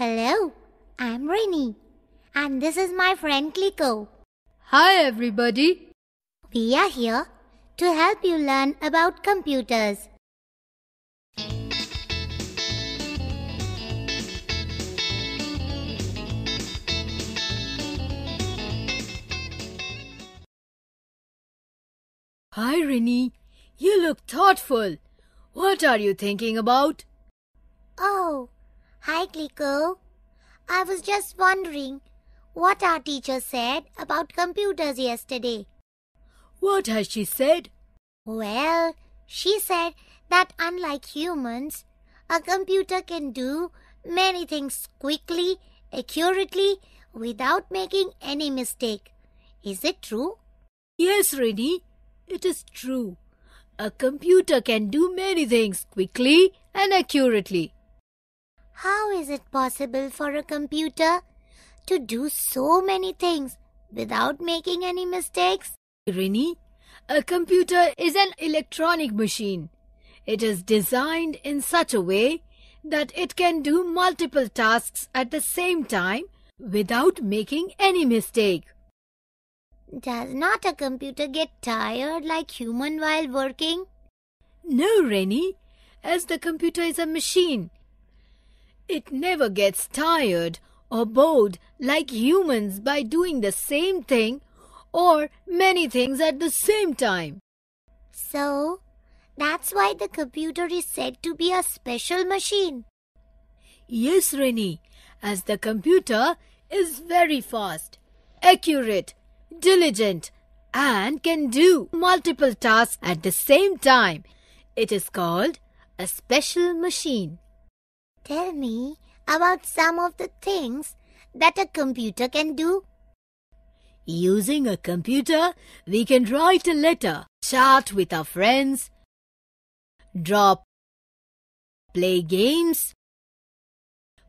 Hello, I'm Rini. And this is my friend Clico. Hi, everybody. We are here to help you learn about computers. Hi, Rini. You look thoughtful. What are you thinking about? Oh, Hi, Clico. I was just wondering what our teacher said about computers yesterday. What has she said? Well, she said that unlike humans, a computer can do many things quickly, accurately, without making any mistake. Is it true? Yes, Rini, it is true. A computer can do many things quickly and accurately how is it possible for a computer to do so many things without making any mistakes? Rini, a computer is an electronic machine. It is designed in such a way that it can do multiple tasks at the same time without making any mistake. Does not a computer get tired like human while working? No, Rennie. As the computer is a machine, it never gets tired or bored like humans by doing the same thing or many things at the same time. So, that's why the computer is said to be a special machine. Yes, Reni, as the computer is very fast, accurate, diligent, and can do multiple tasks at the same time. It is called a special machine tell me about some of the things that a computer can do? Using a computer, we can write a letter, chat with our friends, draw, play games,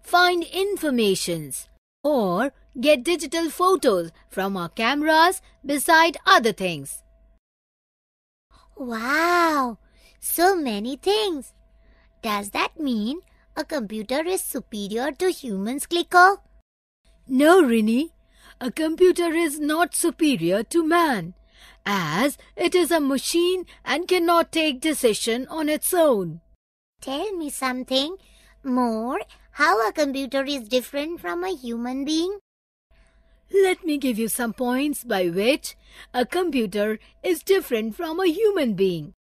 find informations, or get digital photos from our cameras beside other things. Wow! So many things! Does that mean a computer is superior to humans, Clicker? No, Rini. A computer is not superior to man, as it is a machine and cannot take decision on its own. Tell me something more how a computer is different from a human being. Let me give you some points by which a computer is different from a human being.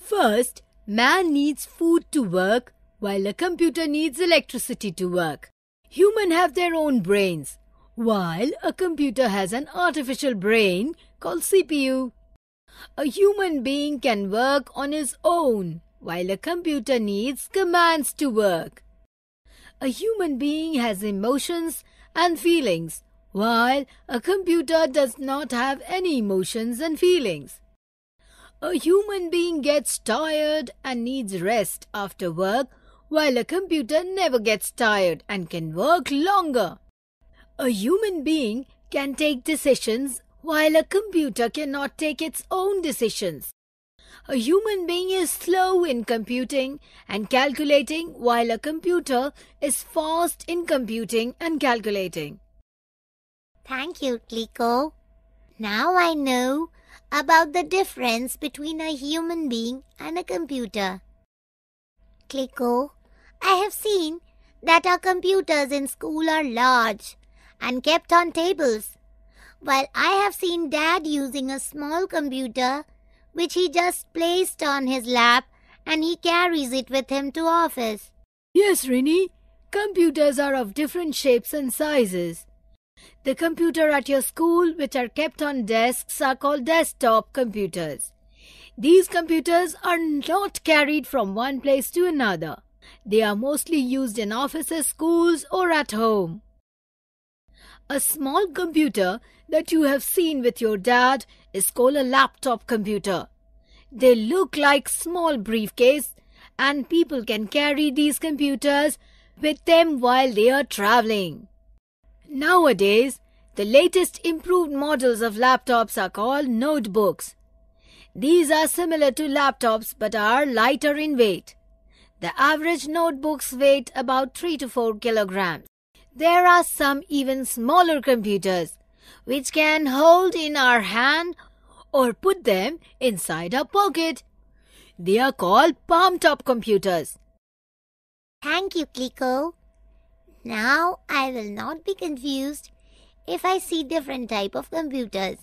First, man needs food to work, while a computer needs electricity to work, humans have their own brains, while a computer has an artificial brain called CPU. A human being can work on his own, while a computer needs commands to work. A human being has emotions and feelings, while a computer does not have any emotions and feelings. A human being gets tired and needs rest after work while a computer never gets tired and can work longer. A human being can take decisions while a computer cannot take its own decisions. A human being is slow in computing and calculating while a computer is fast in computing and calculating. Thank you, Clico. Now I know about the difference between a human being and a computer. Clico, I have seen that our computers in school are large and kept on tables, while I have seen Dad using a small computer which he just placed on his lap and he carries it with him to office. Yes, Rini, computers are of different shapes and sizes. The computer at your school which are kept on desks are called desktop computers. These computers are not carried from one place to another. They are mostly used in offices, schools or at home. A small computer that you have seen with your dad is called a laptop computer. They look like small briefcase and people can carry these computers with them while they are traveling. Nowadays, the latest improved models of laptops are called notebooks. These are similar to laptops but are lighter in weight. The average notebooks weight about 3 to 4 kilograms. There are some even smaller computers which can hold in our hand or put them inside our pocket. They are called palm top computers. Thank you, Kiko. Now I will not be confused if I see different type of computers.